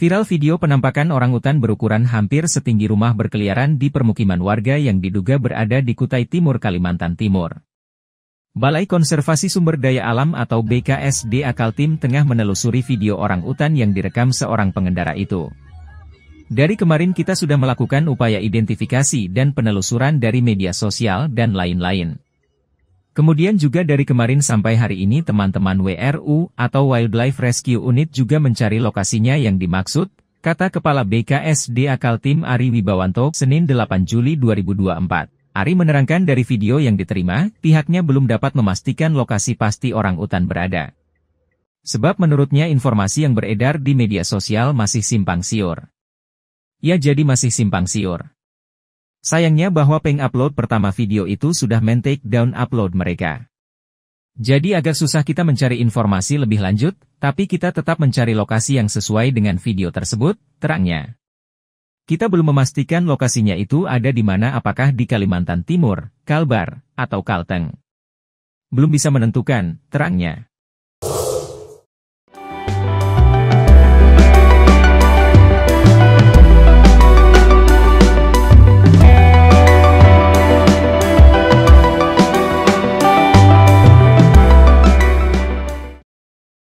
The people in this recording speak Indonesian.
Viral video penampakan orang utan berukuran hampir setinggi rumah berkeliaran di permukiman warga yang diduga berada di Kutai Timur, Kalimantan Timur. Balai Konservasi Sumber Daya Alam atau BKSD Akaltim tengah menelusuri video orang utan yang direkam seorang pengendara itu. Dari kemarin kita sudah melakukan upaya identifikasi dan penelusuran dari media sosial dan lain-lain. Kemudian juga dari kemarin sampai hari ini teman-teman WRU atau Wildlife Rescue Unit juga mencari lokasinya yang dimaksud, kata Kepala BKSD Akal Tim Ari Wibawanto, Senin 8 Juli 2024. Ari menerangkan dari video yang diterima, pihaknya belum dapat memastikan lokasi pasti orang utan berada. Sebab menurutnya informasi yang beredar di media sosial masih simpang siur. Ya jadi masih simpang siur. Sayangnya bahwa peng-upload pertama video itu sudah men-take down upload mereka. Jadi agak susah kita mencari informasi lebih lanjut, tapi kita tetap mencari lokasi yang sesuai dengan video tersebut, terangnya. Kita belum memastikan lokasinya itu ada di mana apakah di Kalimantan Timur, Kalbar, atau Kalteng. Belum bisa menentukan, terangnya.